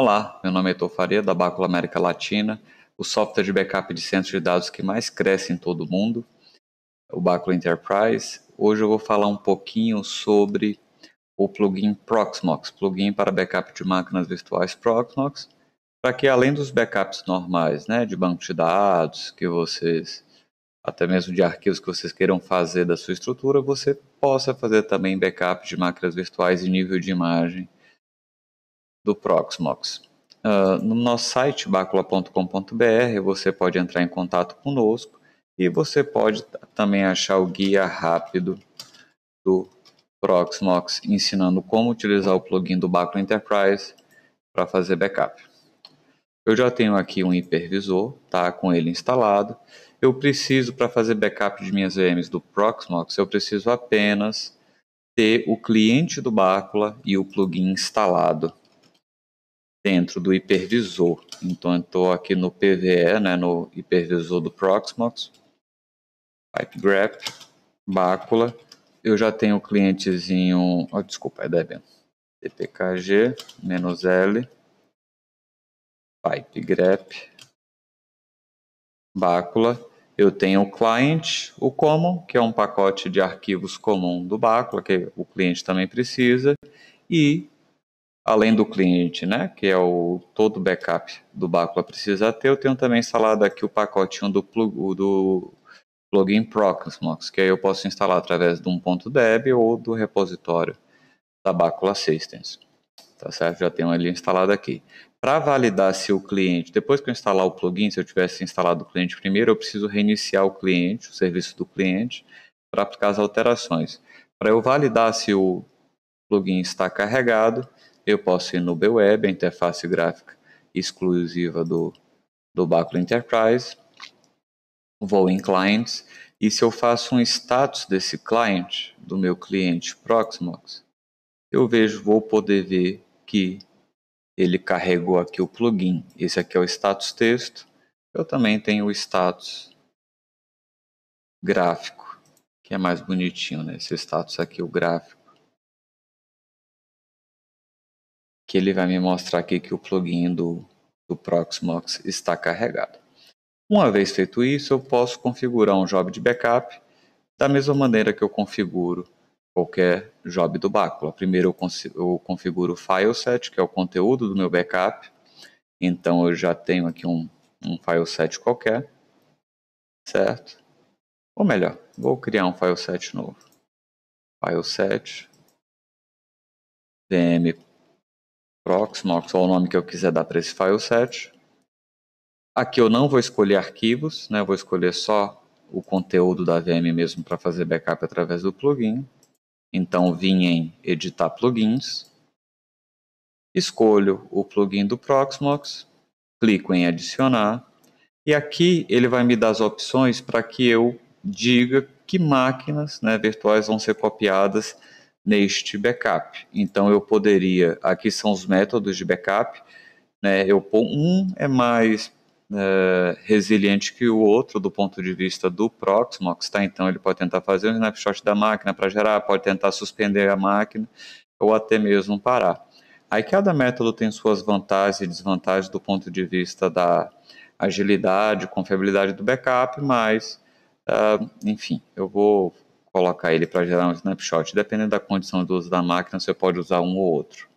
Olá, meu nome é Heitor Faria, da Bácula América Latina, o software de backup de centros de dados que mais cresce em todo o mundo, o Bácula Enterprise. Hoje eu vou falar um pouquinho sobre o plugin Proxmox, plugin para backup de máquinas virtuais Proxmox, para que além dos backups normais, né, de banco de dados, que vocês até mesmo de arquivos que vocês queiram fazer da sua estrutura, você possa fazer também backup de máquinas virtuais e nível de imagem do Proxmox. Uh, no nosso site, bacula.com.br, você pode entrar em contato conosco e você pode também achar o guia rápido do Proxmox ensinando como utilizar o plugin do Bacula Enterprise para fazer backup. Eu já tenho aqui um hipervisor, tá com ele instalado. Eu preciso para fazer backup de minhas VMs do Proxmox, eu preciso apenas ter o cliente do Bacula e o plugin instalado dentro do hipervisor. Então, estou aqui no PVE, né, no hipervisor do Proxmox, PipeGrep, Bácula. Eu já tenho o clientezinho, oh, desculpa, é Debian, dpkg-l, pipegrep, Bácula. Eu tenho o client, o common, que é um pacote de arquivos comum do Bácula, que o cliente também precisa, e além do cliente, né, que é o todo backup do Bacula precisa ter, eu tenho também instalado aqui o pacotinho do, plug, do plugin Proxmox, que aí eu posso instalar através de um ponto .deb ou do repositório da Bacula Systems. Tá certo? Já tenho ele instalado aqui. Para validar se o cliente, depois que eu instalar o plugin, se eu tivesse instalado o cliente primeiro, eu preciso reiniciar o cliente, o serviço do cliente, para aplicar as alterações. Para eu validar se o plugin está carregado, eu posso ir no BWeb, a interface gráfica exclusiva do, do Baclo Enterprise. Vou em clients e se eu faço um status desse client, do meu cliente Proxmox, eu vejo, vou poder ver que ele carregou aqui o plugin. Esse aqui é o status texto. Eu também tenho o status gráfico, que é mais bonitinho, né? Esse status aqui, o gráfico que ele vai me mostrar aqui que o plugin do, do Proxmox está carregado. Uma vez feito isso, eu posso configurar um job de backup da mesma maneira que eu configuro qualquer job do Bacula. Primeiro eu, configuro o file set, que é o conteúdo do meu backup. Então eu já tenho aqui um, um file set qualquer, certo? Ou melhor, vou criar um file set novo. File set, vm Proxmox ou o nome que eu quiser dar para esse file set. Aqui eu não vou escolher arquivos, né? Eu vou escolher só o conteúdo da VM mesmo para fazer backup através do plugin. Então vim em editar plugins, escolho o plugin do Proxmox, clico em adicionar e aqui ele vai me dar as opções para que eu diga que máquinas né, virtuais vão ser copiadas neste backup. Então eu poderia, aqui são os métodos de backup, né, eu um é mais é, resiliente que o outro do ponto de vista do Proxmox, tá? Então ele pode tentar fazer um snapshot da máquina para gerar, pode tentar suspender a máquina ou até mesmo parar. Aí cada método tem suas vantagens e desvantagens do ponto de vista da agilidade, confiabilidade do backup, mas uh, enfim, eu vou colocar ele para gerar um snapshot. Dependendo da condição do uso da máquina, você pode usar um ou outro.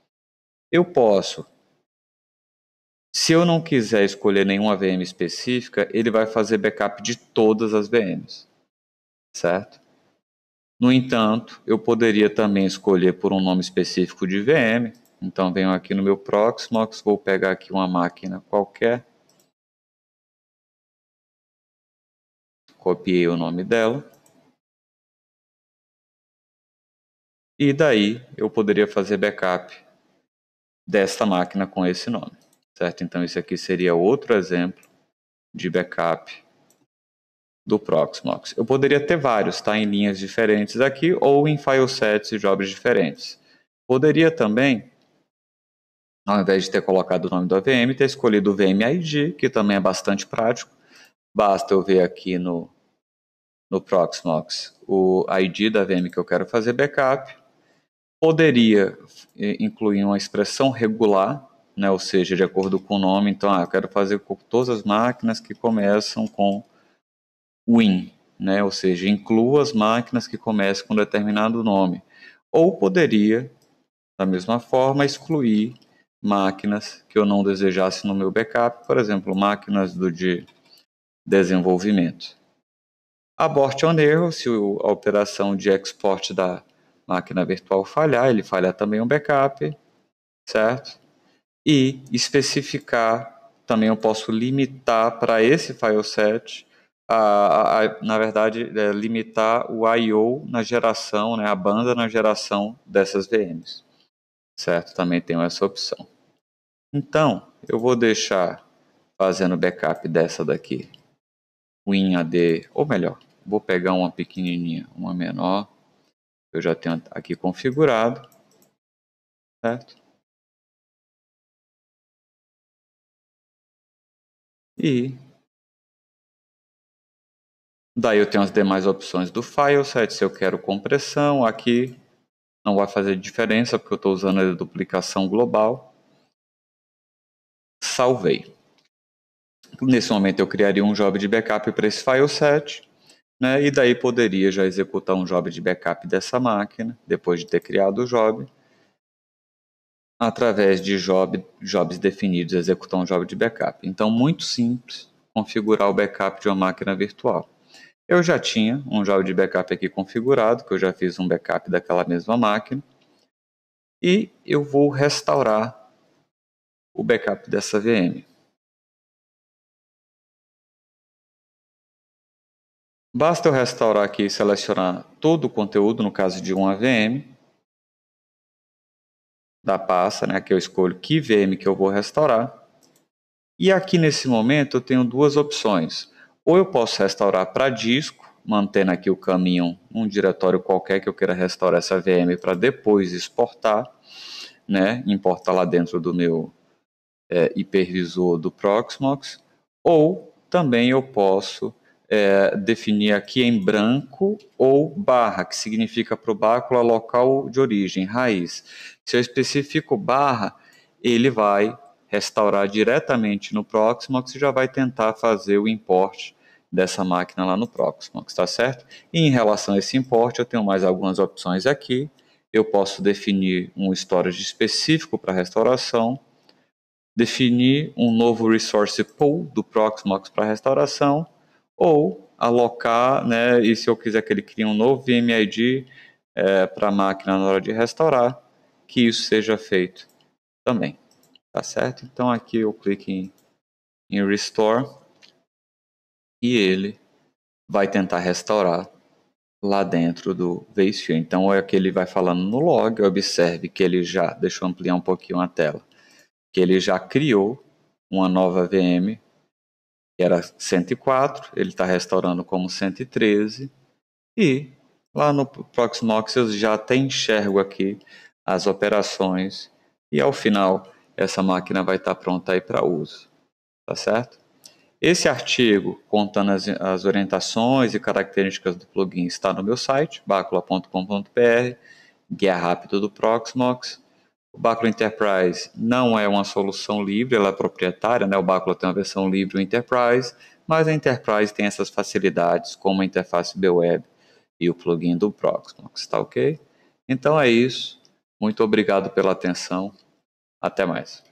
Eu posso. Se eu não quiser escolher nenhuma VM específica, ele vai fazer backup de todas as VMs, certo? No entanto, eu poderia também escolher por um nome específico de VM. Então, venho aqui no meu Proxmox, vou pegar aqui uma máquina qualquer. Copiei o nome dela. E daí eu poderia fazer backup desta máquina com esse nome, certo? Então isso aqui seria outro exemplo de backup do Proxmox. Eu poderia ter vários, tá? Em linhas diferentes aqui ou em file sets e jobs diferentes. Poderia também, ao invés de ter colocado o nome do AVM, ter escolhido o VM ID, que também é bastante prático. Basta eu ver aqui no, no Proxmox o ID da VM que eu quero fazer backup poderia eh, incluir uma expressão regular, né, ou seja, de acordo com o nome. Então, ah, eu quero fazer com todas as máquinas que começam com win, né, ou seja, inclua as máquinas que começam com determinado nome. Ou poderia, da mesma forma, excluir máquinas que eu não desejasse no meu backup, por exemplo, máquinas do de desenvolvimento. Abort on erro, se a operação de export da máquina virtual falhar, ele falha também um backup, certo? E especificar, também eu posso limitar para esse file set, a, a, a na verdade, é, limitar o I.O. na geração, né, a banda na geração dessas VMs, certo? Também tenho essa opção. Então, eu vou deixar fazendo backup dessa daqui, WinAD, ou melhor, vou pegar uma pequenininha, uma menor, eu já tenho aqui configurado, certo? E daí eu tenho as demais opções do file set, se eu quero compressão, aqui não vai fazer diferença porque eu estou usando a duplicação global. Salvei. Nesse momento eu criaria um job de backup para esse file set né? e daí poderia já executar um job de backup dessa máquina, depois de ter criado o job, através de job, jobs definidos, executar um job de backup. Então, muito simples configurar o backup de uma máquina virtual. Eu já tinha um job de backup aqui configurado, que eu já fiz um backup daquela mesma máquina, e eu vou restaurar o backup dessa VM. Basta eu restaurar aqui e selecionar todo o conteúdo, no caso de uma VM da pasta, né? Aqui eu escolho que VM que eu vou restaurar. E aqui nesse momento eu tenho duas opções. Ou eu posso restaurar para disco, mantendo aqui o caminho, um diretório qualquer que eu queira restaurar essa VM para depois exportar, né? Importar lá dentro do meu é, hipervisor do Proxmox. Ou também eu posso é, definir aqui em branco ou barra, que significa para o bácula local de origem, raiz. Se eu especifico barra, ele vai restaurar diretamente no Proxmox e já vai tentar fazer o import dessa máquina lá no Proxmox, tá certo? E em relação a esse import, eu tenho mais algumas opções aqui. Eu posso definir um storage específico para restauração, definir um novo resource pool do Proxmox para restauração ou alocar, né, e se eu quiser que ele crie um novo VMID é, para a máquina na hora de restaurar, que isso seja feito também, tá certo? Então aqui eu clico em, em Restore e ele vai tentar restaurar lá dentro do vSphere. Então é que ele vai falando no log, observe que ele já, deixa eu ampliar um pouquinho a tela, que ele já criou uma nova VM era 104, ele está restaurando como 113. E lá no Proxmox eu já até enxergo aqui as operações e ao final essa máquina vai estar tá pronta aí para uso, tá certo? Esse artigo contando as, as, orientações e características do plugin está no meu site, bacula.com.br, guia rápido do Proxmox. O Bacula Enterprise não é uma solução livre, ela é proprietária, né? o Bacula tem uma versão livre do Enterprise, mas a Enterprise tem essas facilidades como a interface B-Web e o plugin do Proxmox, tá ok? Então é isso, muito obrigado pela atenção, até mais.